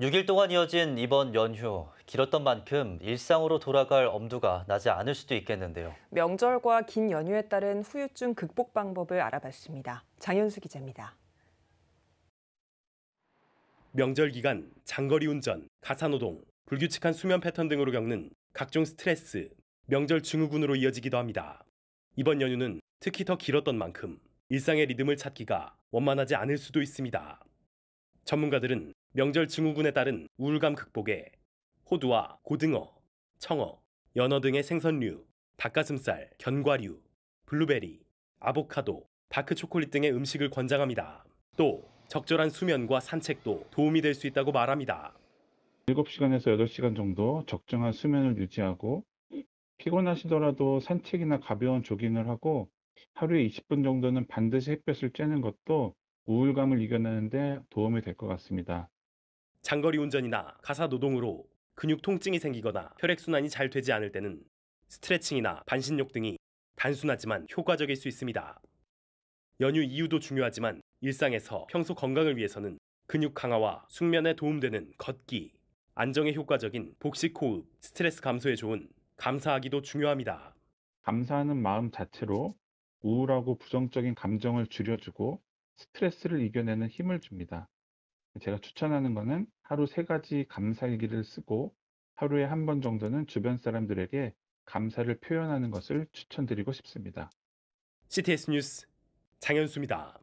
6일 동안 이어진 이번 연휴, 길었던 만큼 일상으로 돌아갈 엄두가 나지 않을 수도 있겠는데요. 명절과 긴 연휴에 따른 후유증 극복 방법을 알아봤습니다. 장현수 기자입니다. 명절 기간 장거리 운전, 가사노동, 불규칙한 수면 패턴 등으로 겪는 각종 스트레스, 명절 증후군으로 이어지기도 합니다. 이번 연휴는 특히 더 길었던 만큼 일상의 리듬을 찾기가 원만하지 않을 수도 있습니다. 전문가들은 명절 증후군에 따른 우울감 극복에 호두와 고등어, 청어, 연어 등의 생선류, 닭가슴살, 견과류, 블루베리, 아보카도, 다크 초콜릿 등의 음식을 권장합니다. 또 적절한 수면과 산책도 도움이 될 수 있다고 말합니다. 7시간에서 8시간 정도 적정한 수면을 유지하고 피곤하시더라도 산책이나 가벼운 조깅을 하고 하루에 20분 정도는 반드시 햇볕을 쬐는 것도 우울감을 이겨내는데 도움이 될 것 같습니다. 장거리 운전이나 가사 노동으로 근육 통증이 생기거나 혈액순환이 잘 되지 않을 때는 스트레칭이나 반신욕 등이 단순하지만 효과적일 수 있습니다. 연휴 이유도 중요하지만 일상에서 평소 건강을 위해서는 근육 강화와 숙면에 도움되는 걷기, 안정에 효과적인 복식 호흡, 스트레스 감소에 좋은 감사하기도 중요합니다. 감사하는 마음 자체로 우울하고 부정적인 감정을 줄여주고 스트레스를 이겨내는 힘을 줍니다. 제가 추천하는 것은 하루 세 가지 감사일기를 쓰고 하루에 한 번 정도는 주변 사람들에게 감사를 표현하는 것을 추천드리고 싶습니다. CTS 뉴스 장현수입니다.